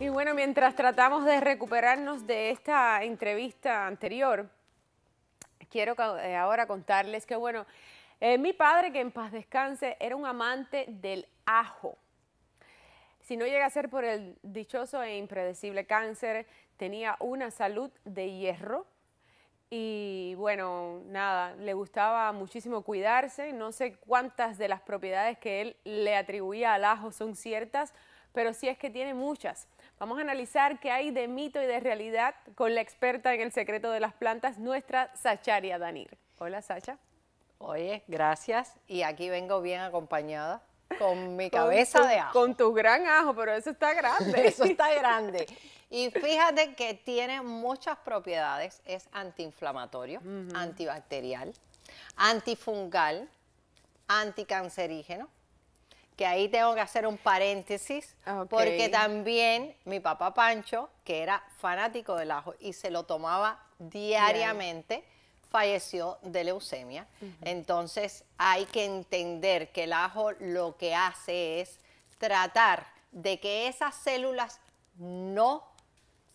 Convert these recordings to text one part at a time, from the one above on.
Y bueno, mientras tratamos de recuperarnos de esta entrevista anterior, quiero eh, ahora contarles que, bueno, eh, mi padre, que en paz descanse, era un amante del ajo. Si no llega a ser por el dichoso e impredecible cáncer, tenía una salud de hierro y bueno, nada, le gustaba muchísimo cuidarse. No sé cuántas de las propiedades que él le atribuía al ajo son ciertas, pero sí es que tiene muchas. Vamos a analizar qué hay de mito y de realidad con la experta en el secreto de las plantas, nuestra Sacharia Danir. Hola, Sacha. Oye, gracias. Y aquí vengo bien acompañada con mi cabeza de ajo. Con tu gran ajo, pero eso está grande. eso está grande. Y fíjate que tiene muchas propiedades. Es antiinflamatorio, antibacterial, antifungal, anticancerígeno que ahí tengo que hacer un paréntesis, porque también mi papá Pancho, que era fanático del ajo y se lo tomaba diariamente, falleció de leucemia. Entonces hay que entender que el ajo lo que hace es tratar de que esas células no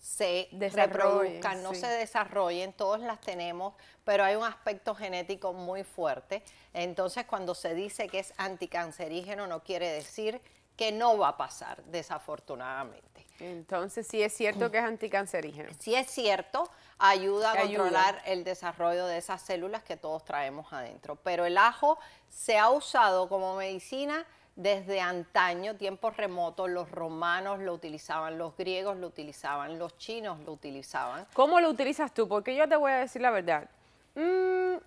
se reproduzcan, no se desarrollen, todos las tenemos, pero hay un aspecto genético muy fuerte. Entonces, cuando se dice que es anticancerígeno, no quiere decir que no va a pasar, desafortunadamente. Entonces, sí es cierto que es anticancerígeno. Sí es cierto, ayuda a controlar el desarrollo de esas células que todos traemos adentro. Pero el ajo se ha usado como medicina desde antaño, tiempos remotos, los romanos lo utilizaban, los griegos lo utilizaban, los chinos lo utilizaban. ¿Cómo lo utilizas tú? Porque yo te voy a decir la verdad. Mm,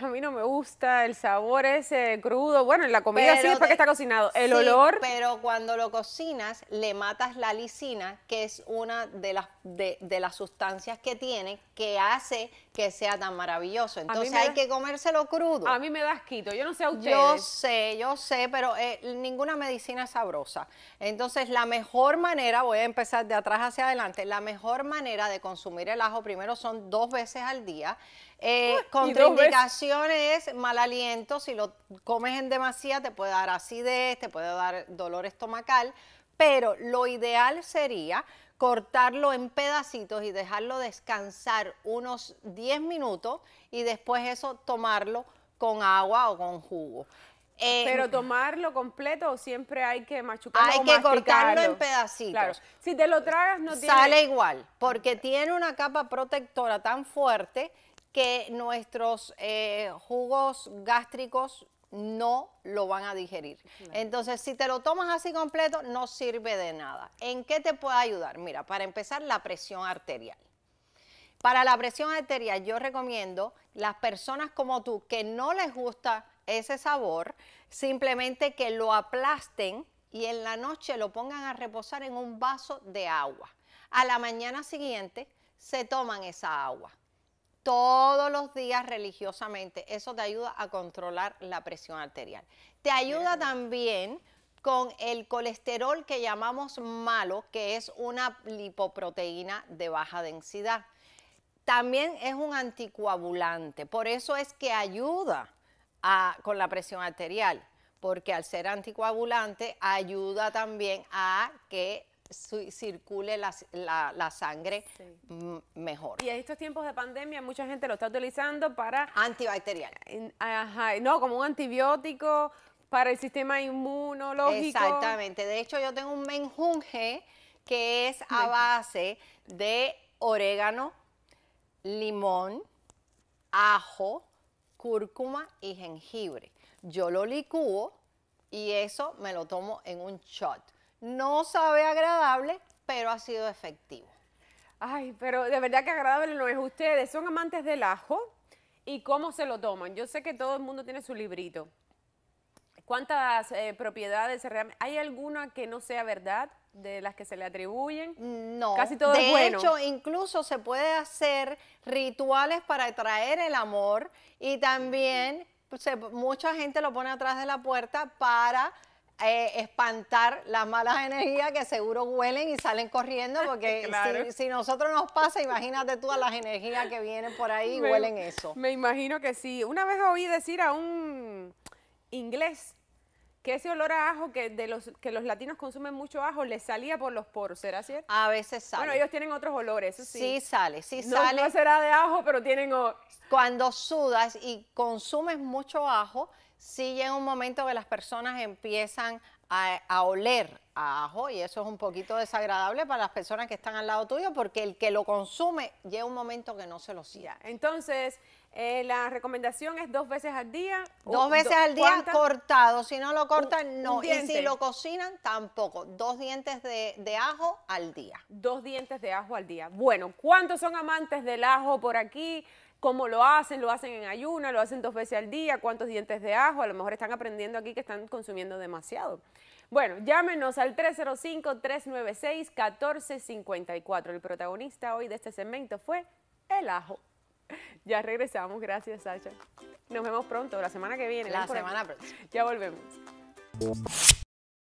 a mí no me gusta, el sabor ese crudo. Bueno, en la comida siempre sí está cocinado. El olor. Pero cuando lo cocinas, le matas la lisina, que es una de las, de, las sustancias que tiene que hace que sea tan maravilloso. Entonces hay que comérselo crudo. A mí me da asquito, yo no sé a ustedes. Yo sé, yo sé, pero eh, ninguna medicina es sabrosa. Entonces la mejor manera, voy a empezar de atrás hacia adelante, la mejor manera de consumir el ajo primero son dos veces al día. Eh, ah, contraindicaciones, mal aliento, si lo comes en demasía te puede dar acidez, te puede dar dolor estomacal, pero lo ideal sería cortarlo en pedacitos y dejarlo descansar unos 10 minutos y después eso tomarlo con agua o con jugo. Eh, pero tomarlo completo o siempre hay que machucarlo. Hay que cortarlo en pedacitos. Si te lo tragas no tiene. Sale igual, porque tiene una capa protectora tan fuerte que nuestros eh, jugos gástricos no lo van a digerir. Entonces, si te lo tomas así completo, no sirve de nada. ¿En qué te puede ayudar? Mira, para empezar, la presión arterial. Para la presión arterial, yo recomiendo las personas como tú que no les gusta ese sabor, simplemente que lo aplasten y en la noche lo pongan a reposar en un vaso de agua. A la mañana siguiente se toman esa agua todos los días religiosamente. Eso te ayuda a controlar la presión arterial. Te ayuda también con el colesterol que llamamos malo, que es una lipoproteína de baja densidad. También es un anticoagulante, por eso es que ayuda a, con la presión arterial, porque al ser anticoagulante ayuda también a que circule la, sangre mejor. Y en estos tiempos de pandemia mucha gente lo está utilizando para... Antibacterial. Ajá, no, como un antibiótico para el sistema inmunológico. Exactamente. De hecho, yo tengo un menjunje que es a base de orégano, limón, ajo, cúrcuma y jengibre. Yo lo licúo y eso me lo tomo en un shot. No sabe agradable, pero ha sido efectivo. Ay, pero de verdad que agradable no es. Ustedes son amantes del ajo y cómo se lo toman. Yo sé que todo el mundo tiene su librito. ¿Cuántas eh, propiedades realmente? ¿Hay alguna que no sea verdad de las que se le atribuyen? No. Casi todo es bueno. De hecho, incluso se puede hacer rituales para atraer el amor y también pues, mucha gente lo pone atrás de la puerta para eh, espantar las malas energías que seguro huelen y salen corriendo, porque si, si, nosotros nos pasa, imagínate todas las energías que vienen por ahí y huelen eso. Me imagino que sí. Una vez oí decir a un inglés que ese olor a ajo que de los que los latinos consumen mucho ajo les salía por los poros, ¿será cierto? A veces sale. Bueno, ellos tienen otros olores, eso sí. Sí sale, sí sale. No será de ajo, pero tienen cuando sudas y consumes mucho ajo, sí en un momento que las personas empiezan a, oler a ajo y eso es un poquito desagradable para las personas que están al lado tuyo porque el que lo consume llega un momento que no se lo siente. Entonces, eh, la recomendación es dos veces al día. Dos veces al día cortado. Si no lo cortan, no. y si lo cocinan, tampoco. Dos dientes de, de, ajo al día. Dos dientes de ajo al día. Bueno, ¿cuántos son amantes del ajo por aquí? cómo lo hacen, lo hacen en ayuna, lo hacen dos veces al día, cuántos dientes de ajo, a lo mejor están aprendiendo aquí que están consumiendo demasiado. Bueno, llámenos al 305-396-1454. El protagonista hoy de este segmento fue el ajo. Ya regresamos, gracias Sacha. Nos vemos pronto, la semana que viene. La semana próxima. Ya volvemos.